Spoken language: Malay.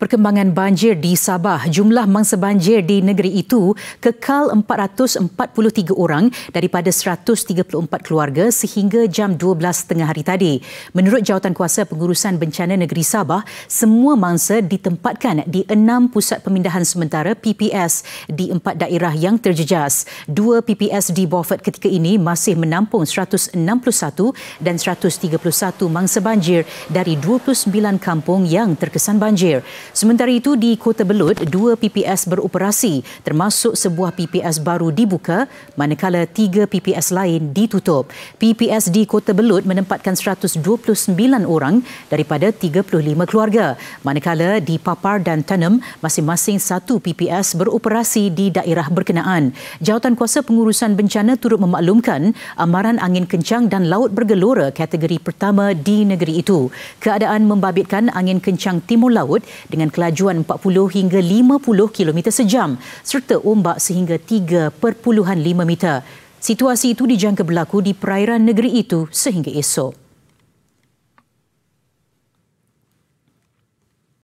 Perkembangan banjir di Sabah, jumlah mangsa banjir di negeri itu kekal 443 orang daripada 134 keluarga sehingga jam 12 tengah hari tadi. Menurut jawatan kuasa pengurusan bencana negeri Sabah, semua mangsa ditempatkan di enam pusat pemindahan sementara PPS di empat daerah yang terjejas. Dua PPS di Beaufort ketika ini masih menampung 161 dan 131 mangsa banjir dari 29 kampung yang terkesan banjir. Sementara itu di Kota Belud, dua PPS beroperasi termasuk sebuah PPS baru dibuka manakala tiga PPS lain ditutup. PPS di Kota Belud menempatkan 129 orang daripada 35 keluarga manakala di Papar dan Tanem masing-masing satu PPS beroperasi di daerah berkenaan. Jawatan Kuasa Pengurusan Bencana turut memaklumkan amaran angin kencang dan laut bergelora kategori pertama di negeri itu. Keadaan membabitkan angin kencang timur laut dengan dengan kelajuan 40 hingga 50 km sejam serta ombak sehingga 3.5 meter. Situasi itu dijangka berlaku di perairan negeri itu sehingga esok.